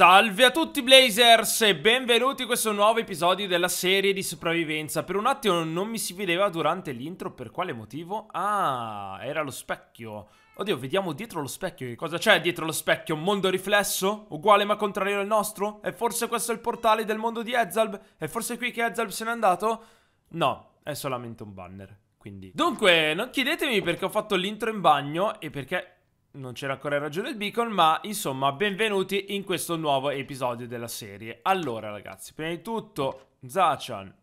Salve a tutti Blazers e benvenuti in questo nuovo episodio della serie di sopravvivenza Per un attimo non mi si vedeva durante l'intro, per quale motivo? Ah, era lo specchio Oddio, vediamo dietro lo specchio che cosa c'è dietro lo specchio? Un mondo riflesso? Uguale ma contrario al nostro? E forse questo è il portale del mondo di Ezalb? E forse qui che Ezalb se n'è andato? No, è solamente un banner, quindi... Dunque, non chiedetemi perché ho fatto l'intro in bagno e perché non c'era ancora il raggio del beacon, ma insomma, benvenuti in questo nuovo episodio della serie. Allora, ragazzi, prima di tutto, Zachan,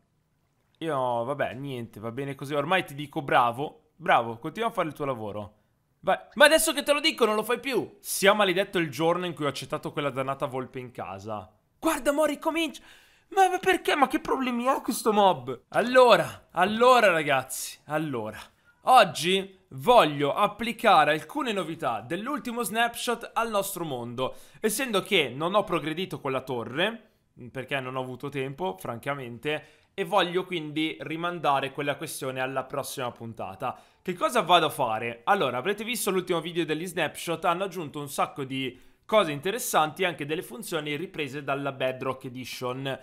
io vabbè, niente, va bene così. Ormai ti dico bravo, bravo, continua a fare il tuo lavoro. Vai. Ma adesso che te lo dico, non lo fai più. Sia maledetto il giorno in cui ho accettato quella dannata volpe in casa. Guarda, mo comincia... Ma perché? Ma che problemi ha questo mob? Allora, allora, ragazzi, allora. Oggi voglio applicare alcune novità dell'ultimo snapshot al nostro mondo, essendo che non ho progredito con la torre, perché non ho avuto tempo, francamente, e voglio quindi rimandare quella questione alla prossima puntata. Che cosa vado a fare? Allora, avrete visto l'ultimo video degli snapshot, hanno aggiunto un sacco di cose interessanti, anche delle funzioni riprese dalla Bedrock Edition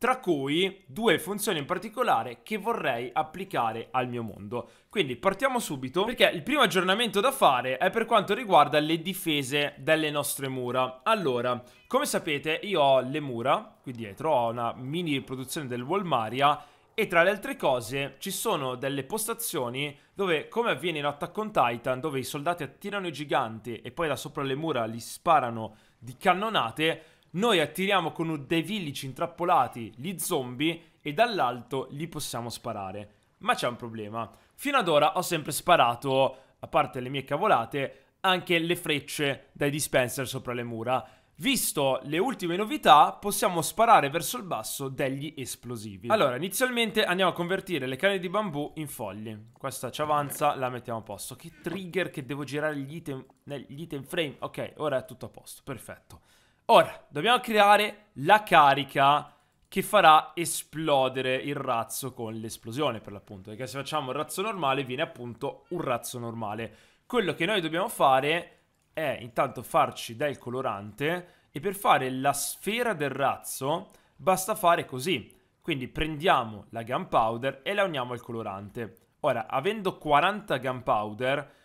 tra cui due funzioni in particolare che vorrei applicare al mio mondo. Quindi partiamo subito perché il primo aggiornamento da fare è per quanto riguarda le difese delle nostre mura. Allora, come sapete io ho le mura qui dietro, ho una mini riproduzione del Walmaria e tra le altre cose ci sono delle postazioni dove, come avviene in Attack on Titan, dove i soldati attirano i giganti e poi da sopra le mura li sparano di cannonate, noi attiriamo con dei village intrappolati gli zombie e dall'alto li possiamo sparare. Ma c'è un problema. Fino ad ora ho sempre sparato, a parte le mie cavolate, anche le frecce dai dispenser sopra le mura. Visto le ultime novità, possiamo sparare verso il basso degli esplosivi. Allora, inizialmente andiamo a convertire le canne di bambù in foglie. Questa ci avanza, la mettiamo a posto. Che trigger che devo girare gli item, gli item frame. Ok, ora è tutto a posto, perfetto. Ora, dobbiamo creare la carica che farà esplodere il razzo con l'esplosione, per l'appunto. Perché se facciamo un razzo normale, viene appunto un razzo normale. Quello che noi dobbiamo fare è intanto farci del colorante e per fare la sfera del razzo basta fare così. Quindi prendiamo la gunpowder e la uniamo al colorante. Ora, avendo 40 gunpowder,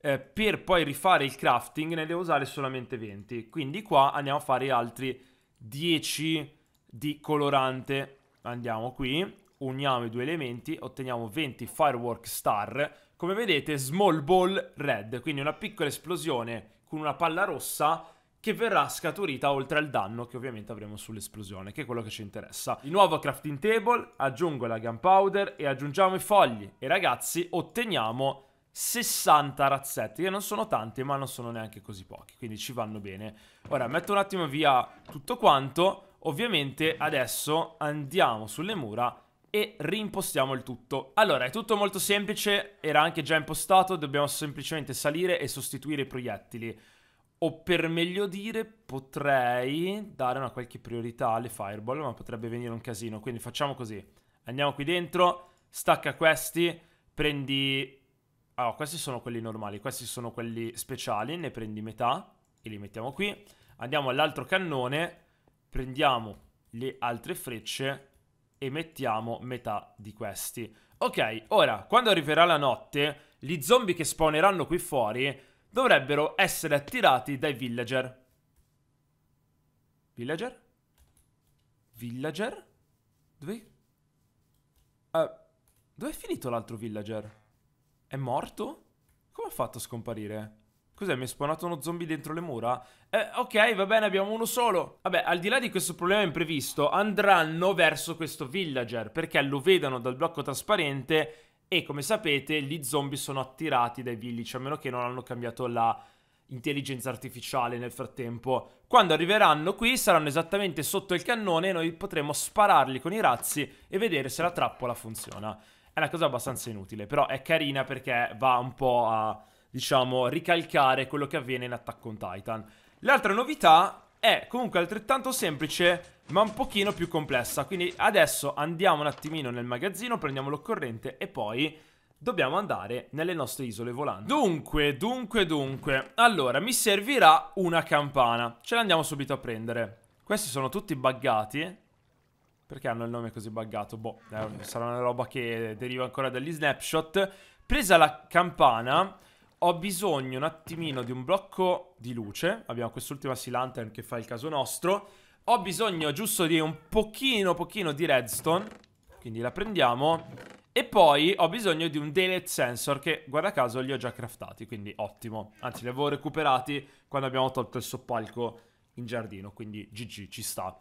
eh, per poi rifare il crafting ne devo usare solamente 20. Quindi qua andiamo a fare altri 10 di colorante. Andiamo qui, uniamo i due elementi, otteniamo 20 firework star. Come vedete small ball red, quindi una piccola esplosione con una palla rossa che verrà scaturita oltre al danno che ovviamente avremo sull'esplosione, che è quello che ci interessa. Di nuovo crafting table, aggiungo la gunpowder e aggiungiamo i fogli e ragazzi otteniamo 60 razzetti, che non sono tanti ma non sono neanche così pochi, quindi ci vanno bene. Ora metto un attimo via tutto quanto, ovviamente adesso andiamo sulle mura e rimpostiamo il tutto. Allora è tutto molto semplice, era anche già impostato, dobbiamo semplicemente salire e sostituire i proiettili. O per meglio dire potrei dare una qualche priorità alle fireball, ma potrebbe venire un casino, quindi facciamo così. Andiamo qui dentro, stacca questi, prendi allora, questi sono quelli normali, questi sono quelli speciali, ne prendi metà e li mettiamo qui. Andiamo all'altro cannone, prendiamo le altre frecce e mettiamo metà di questi. Ok, ora, quando arriverà la notte, gli zombie che spawneranno qui fuori dovrebbero essere attirati dai villager. Villager? Villager? Dove... Uh, dove è finito l'altro villager? È morto? Come ha fatto a scomparire? Cos'è? Mi è spawnato uno zombie dentro le mura? Eh, ok, va bene, abbiamo uno solo. Vabbè, al di là di questo problema imprevisto, andranno verso questo villager, perché lo vedono dal blocco trasparente e, come sapete, gli zombie sono attirati dai village, a meno che non hanno cambiato la intelligenza artificiale nel frattempo. Quando arriveranno qui saranno esattamente sotto il cannone e noi potremo spararli con i razzi e vedere se la trappola funziona. È una cosa abbastanza inutile, però è carina perché va un po' a, diciamo, ricalcare quello che avviene in Attack on Titan. L'altra novità è comunque altrettanto semplice ma un pochino più complessa. Quindi adesso andiamo un attimino nel magazzino, prendiamo l'occorrente e poi dobbiamo andare nelle nostre isole volanti. Dunque, dunque, dunque. Allora, mi servirà una campana. Ce l'andiamo subito a prendere. Questi sono tutti buggati. Perché hanno il nome così buggato? Boh, eh, sarà una roba che deriva ancora dagli snapshot. Presa la campana, ho bisogno un attimino di un blocco di luce. Abbiamo quest'ultima sea lantern che fa il caso nostro. Ho bisogno giusto di un pochino, pochino di redstone. Quindi la prendiamo. E poi ho bisogno di un Daylight sensor che, guarda caso, li ho già craftati. Quindi ottimo. Anzi, li avevo recuperati quando abbiamo tolto il soppalco in giardino. Quindi GG, ci sta.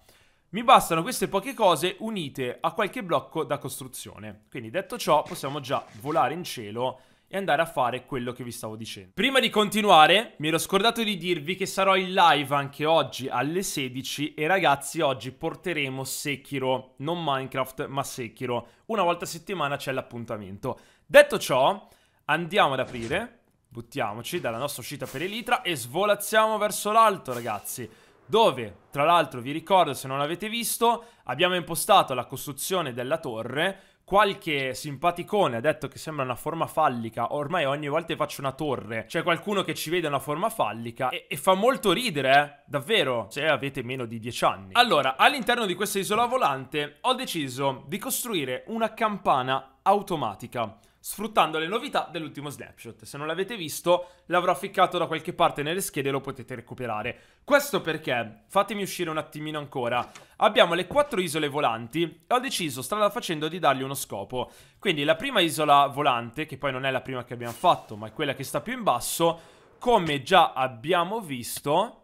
Mi bastano queste poche cose unite a qualche blocco da costruzione. Quindi detto ciò possiamo già volare in cielo e andare a fare quello che vi stavo dicendo. Prima di continuare mi ero scordato di dirvi che sarò in live anche oggi alle 16 e ragazzi oggi porteremo Sekiro, non Minecraft ma Sekiro. Una volta a settimana c'è l'appuntamento. Detto ciò andiamo ad aprire, buttiamoci dalla nostra uscita per Elitra e svolazziamo verso l'alto ragazzi dove tra l'altro vi ricordo se non l'avete visto abbiamo impostato la costruzione della torre qualche simpaticone ha detto che sembra una forma fallica ormai ogni volta che faccio una torre c'è qualcuno che ci vede una forma fallica e, e fa molto ridere eh? davvero se avete meno di 10 anni allora all'interno di questa isola volante ho deciso di costruire una campana automatica sfruttando le novità dell'ultimo snapshot. Se non l'avete visto, l'avrò ficcato da qualche parte nelle schede e lo potete recuperare. Questo perché, fatemi uscire un attimino ancora, abbiamo le quattro isole volanti e ho deciso, strada facendo, di dargli uno scopo. Quindi la prima isola volante, che poi non è la prima che abbiamo fatto, ma è quella che sta più in basso, come già abbiamo visto...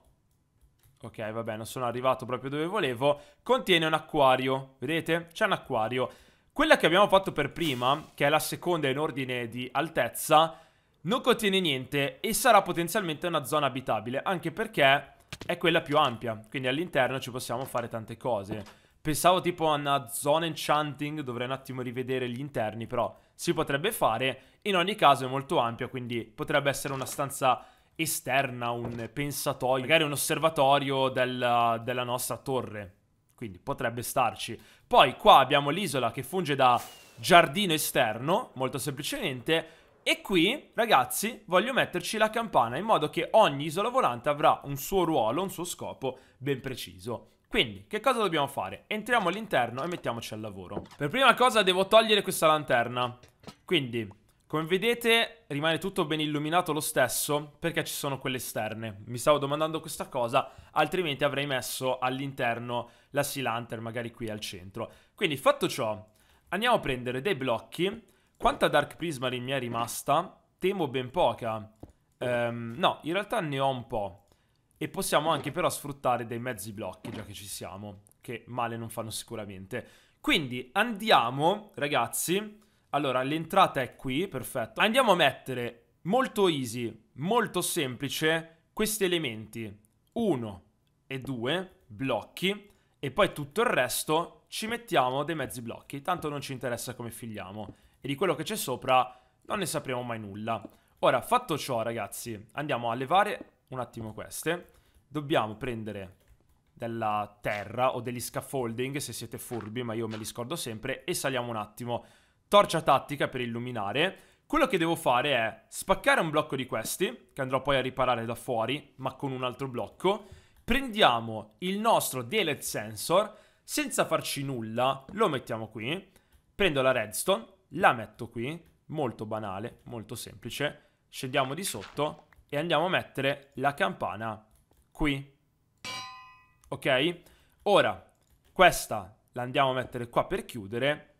Ok, vabbè, non sono arrivato proprio dove volevo. Contiene un acquario, vedete? C'è un acquario. Quella che abbiamo fatto per prima, che è la seconda in ordine di altezza, non contiene niente e sarà potenzialmente una zona abitabile, anche perché è quella più ampia, quindi all'interno ci possiamo fare tante cose. Pensavo tipo a una zona enchanting, dovrei un attimo rivedere gli interni, però si potrebbe fare. In ogni caso è molto ampia, quindi potrebbe essere una stanza esterna, un pensatoio, magari un osservatorio del, della nostra torre. Quindi potrebbe starci. Poi qua abbiamo l'isola che funge da giardino esterno, molto semplicemente. E qui, ragazzi, voglio metterci la campana in modo che ogni isola volante avrà un suo ruolo, un suo scopo ben preciso. Quindi, che cosa dobbiamo fare? Entriamo all'interno e mettiamoci al lavoro. Per prima cosa devo togliere questa lanterna. Quindi, come vedete rimane tutto ben illuminato lo stesso perché ci sono quelle esterne. Mi stavo domandando questa cosa, altrimenti avrei messo all'interno la sea lantern magari qui al centro. Quindi fatto ciò, andiamo a prendere dei blocchi. Quanta Dark Prismarine mi è rimasta? Temo ben poca. Um, no, in realtà ne ho un po'. E possiamo anche però sfruttare dei mezzi blocchi, già che ci siamo. Che male non fanno sicuramente. Quindi andiamo, ragazzi allora, l'entrata è qui, perfetto. Andiamo a mettere molto easy, molto semplice, questi elementi. 1 e 2, blocchi, e poi tutto il resto ci mettiamo dei mezzi blocchi. Tanto non ci interessa come figliamo. E di quello che c'è sopra non ne sapremo mai nulla. Ora, fatto ciò, ragazzi, andiamo a levare un attimo queste. Dobbiamo prendere della terra o degli scaffolding, se siete furbi, ma io me li scordo sempre, e saliamo un attimo torcia tattica per illuminare, quello che devo fare è spaccare un blocco di questi, che andrò poi a riparare da fuori, ma con un altro blocco, prendiamo il nostro Delete Sensor, senza farci nulla, lo mettiamo qui, prendo la redstone, la metto qui, molto banale, molto semplice, scendiamo di sotto e andiamo a mettere la campana qui. Ok? Ora, questa la andiamo a mettere qua per chiudere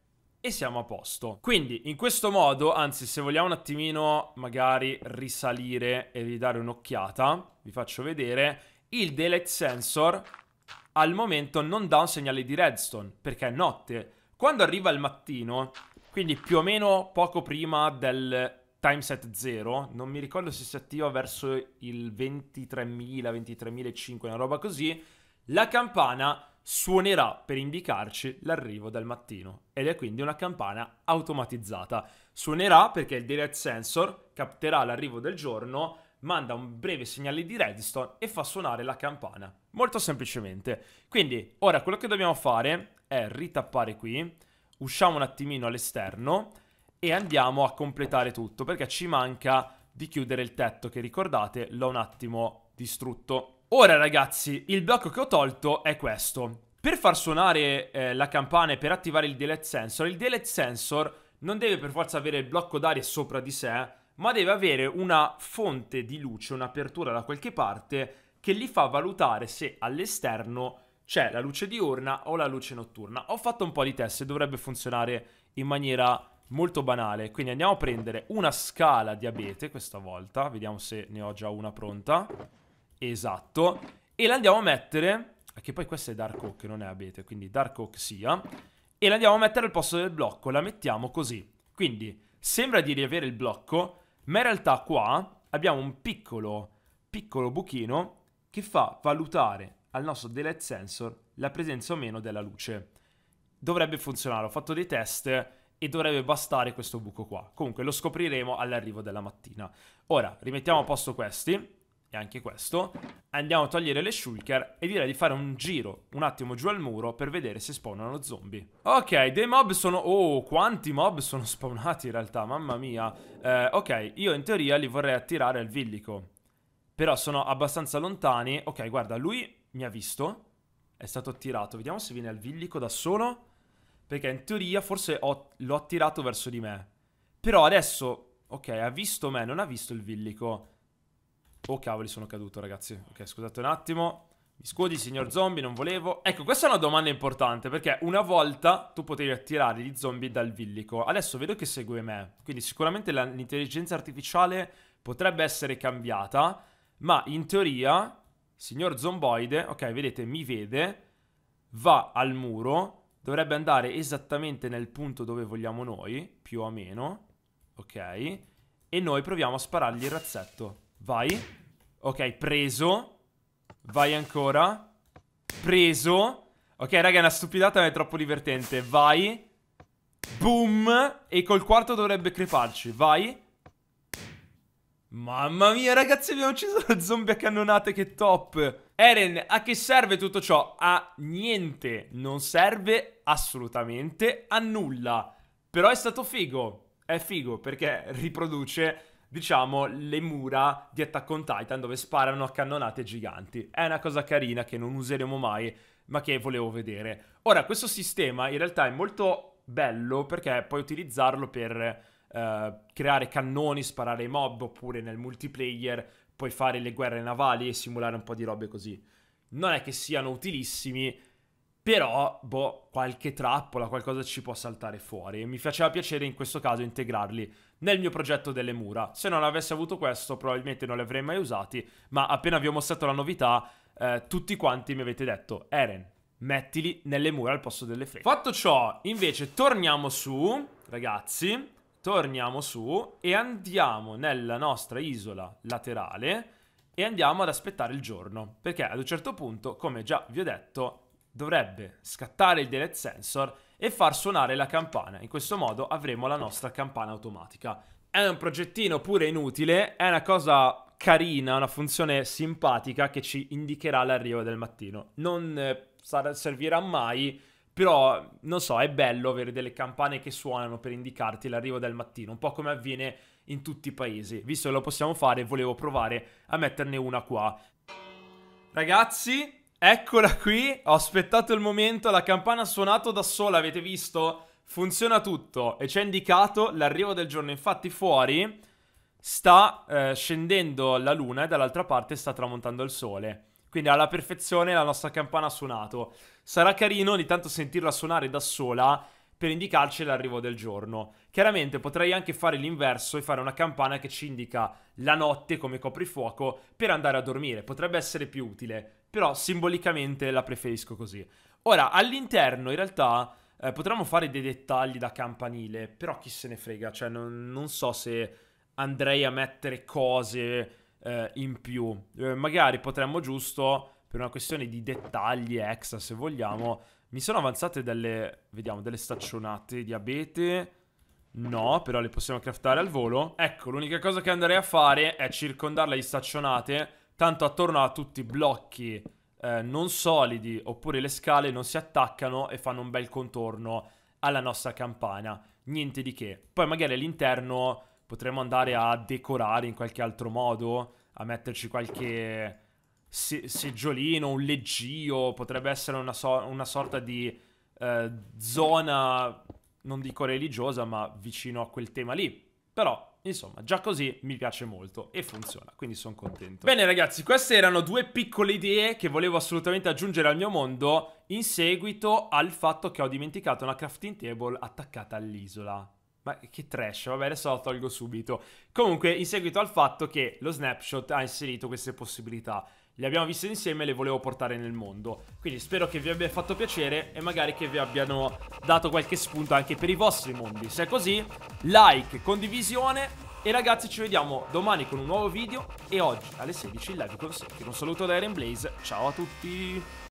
e siamo a posto. Quindi in questo modo, anzi se vogliamo un attimino magari risalire e ridare un'occhiata, vi faccio vedere, il Daylight Sensor al momento non dà un segnale di redstone, perché è notte. Quando arriva il mattino, quindi più o meno poco prima del timeset 0, non mi ricordo se si attiva verso il 23.000, 23.500, una roba così, la campana suonerà per indicarci l'arrivo del mattino ed è quindi una campana automatizzata. Suonerà perché il direct sensor capterà l'arrivo del giorno, manda un breve segnale di redstone e fa suonare la campana. Molto semplicemente. Quindi ora quello che dobbiamo fare è ritappare qui, usciamo un attimino all'esterno e andiamo a completare tutto perché ci manca di chiudere il tetto che ricordate l'ho un attimo distrutto. Ora ragazzi, il blocco che ho tolto è questo. Per far suonare eh, la campana e per attivare il delete sensor, il delete sensor non deve per forza avere il blocco d'aria sopra di sé, ma deve avere una fonte di luce, un'apertura da qualche parte che gli fa valutare se all'esterno c'è la luce diurna o la luce notturna. Ho fatto un po' di test e dovrebbe funzionare in maniera molto banale. Quindi andiamo a prendere una scala di abete questa volta, vediamo se ne ho già una pronta. Esatto. E l'andiamo a mettere, che poi questa è Dark Oak, non è abete, quindi Dark Oak sia. E l'andiamo a mettere al posto del blocco, la mettiamo così. Quindi sembra di riavere il blocco, ma in realtà qua abbiamo un piccolo, piccolo buchino che fa valutare al nostro delete sensor la presenza o meno della luce. Dovrebbe funzionare, ho fatto dei test e dovrebbe bastare questo buco qua. Comunque lo scopriremo all'arrivo della mattina. Ora, rimettiamo a posto questi e anche questo, andiamo a togliere le shulker e direi di fare un giro un attimo giù al muro per vedere se spawnano zombie. Ok, dei mob sono... Oh, quanti mob sono spawnati in realtà, mamma mia. Eh, ok, io in teoria li vorrei attirare al villico. Però sono abbastanza lontani. Ok, guarda, lui mi ha visto. È stato attirato. Vediamo se viene al villico da solo. Perché in teoria forse l'ho attirato verso di me. Però adesso... Ok, ha visto me, non ha visto il villico. Oh cavoli, sono caduto ragazzi. Ok, scusate un attimo. Mi scudi, signor zombie, non volevo. Ecco, questa è una domanda importante perché una volta tu potevi attirare gli zombie dal villico. Adesso vedo che segue me. Quindi sicuramente l'intelligenza artificiale potrebbe essere cambiata, ma in teoria, signor zomboide, ok, vedete, mi vede, va al muro, dovrebbe andare esattamente nel punto dove vogliamo noi, più o meno, ok? E noi proviamo a sparargli il razzetto. Vai Ok, preso Vai ancora Preso Ok, raga, è una stupidata ma è troppo divertente Vai Boom E col quarto dovrebbe creparci Vai Mamma mia, ragazzi, abbiamo ucciso la zombie a cannonate, che top! Eren, a che serve tutto ciò? A niente, non serve assolutamente a nulla. Però è stato figo, è figo perché riproduce diciamo, le mura di Attack on Titan dove sparano a cannonate giganti. È una cosa carina che non useremo mai, ma che volevo vedere. Ora, questo sistema in realtà è molto bello perché puoi utilizzarlo per eh, creare cannoni, sparare ai mob, oppure nel multiplayer puoi fare le guerre navali e simulare un po' di robe così. Non è che siano utilissimi, però, boh, qualche trappola, qualcosa ci può saltare fuori. E mi faceva piacere in questo caso integrarli nel mio progetto delle mura. Se non avessi avuto questo, probabilmente non li avrei mai usati. Ma appena vi ho mostrato la novità, eh, tutti quanti mi avete detto, Eren, mettili nelle mura al posto delle frecce. Fatto ciò, invece, torniamo su, ragazzi, torniamo su e andiamo nella nostra isola laterale e andiamo ad aspettare il giorno. Perché ad un certo punto, come già vi ho detto, dovrebbe scattare il delay sensor e far suonare la campana. In questo modo avremo la nostra campana automatica. È un progettino pure inutile, è una cosa carina, una funzione simpatica che ci indicherà l'arrivo del mattino. Non eh, sarà, servirà mai, però non so, è bello avere delle campane che suonano per indicarti l'arrivo del mattino, un po' come avviene in tutti i paesi. Visto che lo possiamo fare, volevo provare a metterne una qua. Ragazzi, Eccola qui, ho aspettato il momento, la campana ha suonato da sola, avete visto? Funziona tutto e ci ha indicato l'arrivo del giorno. Infatti fuori sta eh, scendendo la luna e dall'altra parte sta tramontando il sole. Quindi alla perfezione la nostra campana ha suonato. Sarà carino ogni tanto sentirla suonare da sola per indicarci l'arrivo del giorno. Chiaramente potrei anche fare l'inverso e fare una campana che ci indica la notte come coprifuoco per andare a dormire, potrebbe essere più utile però simbolicamente la preferisco così. Ora, all'interno in realtà eh, potremmo fare dei dettagli da campanile, però chi se ne frega, cioè non, non so se andrei a mettere cose eh, in più. Eh, magari potremmo giusto, per una questione di dettagli extra se vogliamo, mi sono avanzate delle, vediamo, delle staccionate di abete... No, però le possiamo craftare al volo. Ecco, l'unica cosa che andrei a fare è circondarla di staccionate tanto attorno a tutti i blocchi eh, non solidi oppure le scale non si attaccano e fanno un bel contorno alla nostra campana, niente di che. Poi magari all'interno potremmo andare a decorare in qualche altro modo, a metterci qualche se- seggiolino, un leggio, potrebbe essere una, so- una sorta di eh, zona, non dico religiosa, ma vicino a quel tema lì. Però Insomma, già così mi piace molto e funziona, quindi sono contento. Bene ragazzi, queste erano due piccole idee che volevo assolutamente aggiungere al mio mondo in seguito al fatto che ho dimenticato una crafting table attaccata all'isola. Ma che trash, vabbè adesso la tolgo subito. Comunque, in seguito al fatto che lo snapshot ha inserito queste possibilità le abbiamo viste insieme e le volevo portare nel mondo. Quindi spero che vi abbia fatto piacere e magari che vi abbiano dato qualche spunto anche per i vostri mondi. Se è così, like, condivisione e ragazzi ci vediamo domani con un nuovo video e oggi alle 16 in live con Secchio. Un saluto da Eren Blaze, ciao a tutti!